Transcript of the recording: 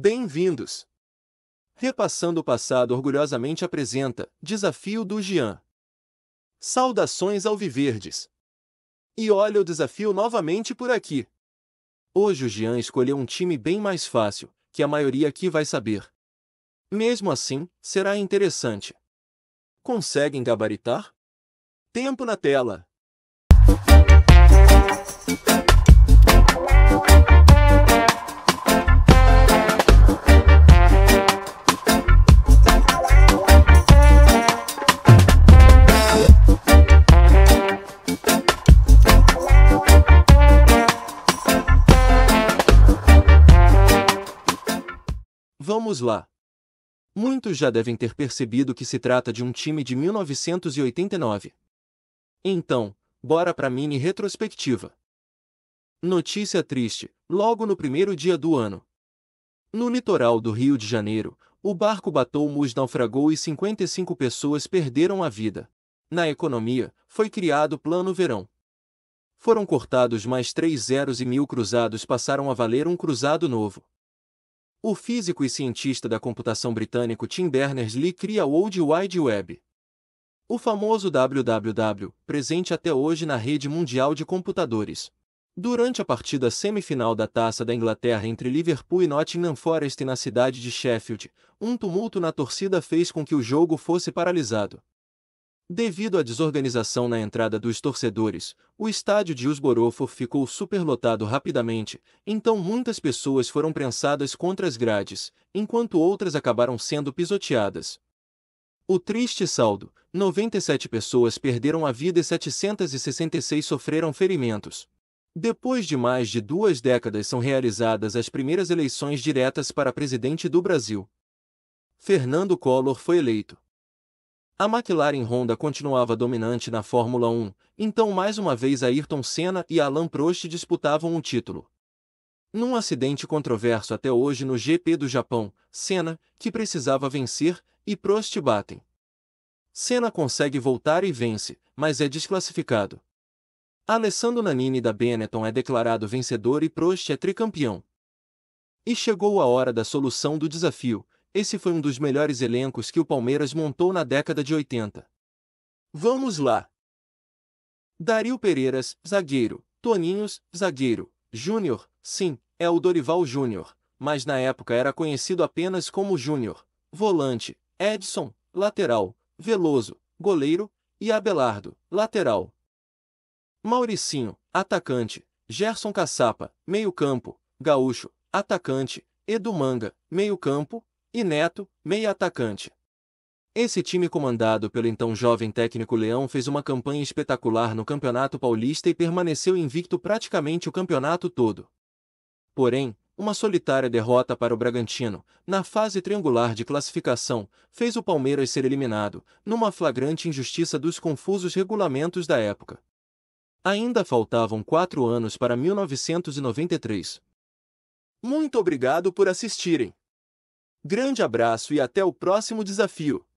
Bem-vindos! Repassando o passado orgulhosamente apresenta Desafio do Jean. Saudações ao Viverdes! E olha o desafio novamente por aqui. Hoje o Jean escolheu um time bem mais fácil, que a maioria aqui vai saber. Mesmo assim, será interessante. Conseguem gabaritar? Tempo na tela! Vamos lá. Muitos já devem ter percebido que se trata de um time de 1989. Então, bora para a mini retrospectiva. Notícia triste, logo no primeiro dia do ano. No litoral do Rio de Janeiro, o barco Batomus naufragou e 55 pessoas perderam a vida. Na economia, foi criado o Plano Verão. Foram cortados mais três zeros e mil cruzados passaram a valer um cruzado novo. O físico e cientista da computação britânico Tim Berners-Lee cria o World Wide Web. O famoso WWW, presente até hoje na rede mundial de computadores. Durante a partida semifinal da Taça da Inglaterra entre Liverpool e Nottingham Forest na cidade de Sheffield, um tumulto na torcida fez com que o jogo fosse paralisado. Devido à desorganização na entrada dos torcedores, o estádio de Usborofor ficou superlotado rapidamente, então muitas pessoas foram prensadas contra as grades, enquanto outras acabaram sendo pisoteadas. O triste saldo: 97 pessoas perderam a vida e 766 sofreram ferimentos. Depois de mais de duas décadas são realizadas as primeiras eleições diretas para presidente do Brasil. Fernando Collor foi eleito. A McLaren Honda continuava dominante na Fórmula 1, então mais uma vez Ayrton Senna e Alain Prost disputavam um título. Num acidente controverso até hoje no GP do Japão, Senna, que precisava vencer, e Prost batem. Senna consegue voltar e vence, mas é desclassificado. Alessandro Nanini da Benetton é declarado vencedor e Prost é tricampeão. E chegou a hora da solução do desafio, esse foi um dos melhores elencos que o Palmeiras montou na década de 80. Vamos lá! Dario Pereiras, zagueiro. Toninhos, zagueiro. Júnior, sim, é o Dorival Júnior, mas na época era conhecido apenas como Júnior. Volante, Edson, lateral. Veloso, goleiro. E Abelardo, lateral. Mauricinho, atacante. Gerson Caçapa, meio-campo. Gaúcho, atacante. Edu Manga, meio-campo e Neto, meia atacante. Esse time comandado pelo então jovem técnico Leão fez uma campanha espetacular no Campeonato Paulista e permaneceu invicto praticamente o campeonato todo. Porém, uma solitária derrota para o Bragantino, na fase triangular de classificação, fez o Palmeiras ser eliminado, numa flagrante injustiça dos confusos regulamentos da época. Ainda faltavam quatro anos para 1993. Muito obrigado por assistirem. Grande abraço e até o próximo desafio!